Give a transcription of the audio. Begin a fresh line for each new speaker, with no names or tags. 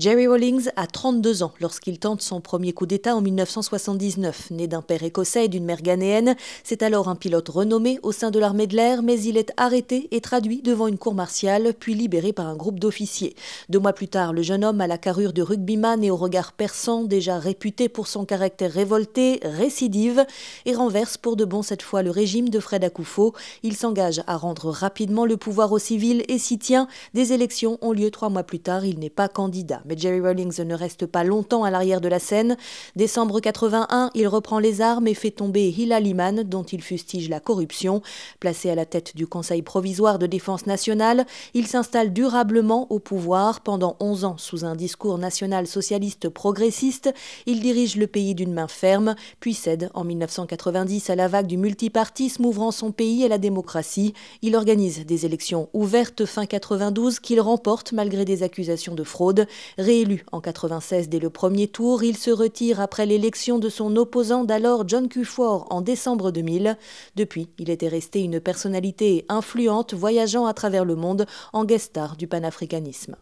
Jerry Rawlings a 32 ans lorsqu'il tente son premier coup d'État en 1979. Né d'un père écossais et d'une mère ghanéenne, c'est alors un pilote renommé au sein de l'armée de l'air, mais il est arrêté et traduit devant une cour martiale, puis libéré par un groupe d'officiers. Deux mois plus tard, le jeune homme à la carrure de rugbyman et au regard perçant, déjà réputé pour son caractère révolté, récidive, et renverse pour de bon cette fois le régime de Fred Akufo. Il s'engage à rendre rapidement le pouvoir aux civils et s'y tient. Des élections ont lieu trois mois plus tard, il n'est pas candidat. Mais Jerry Rawlings ne reste pas longtemps à l'arrière de la scène. Décembre 81, il reprend les armes et fait tomber Hila Liman, dont il fustige la corruption. Placé à la tête du Conseil provisoire de défense nationale, il s'installe durablement au pouvoir pendant 11 ans sous un discours national-socialiste progressiste. Il dirige le pays d'une main ferme, puis cède en 1990 à la vague du multipartisme ouvrant son pays à la démocratie. Il organise des élections ouvertes fin 92 qu'il remporte malgré des accusations de fraude. Réélu en 96 dès le premier tour, il se retire après l'élection de son opposant d'alors John Cuford en décembre 2000. Depuis, il était resté une personnalité influente voyageant à travers le monde en guest star du panafricanisme.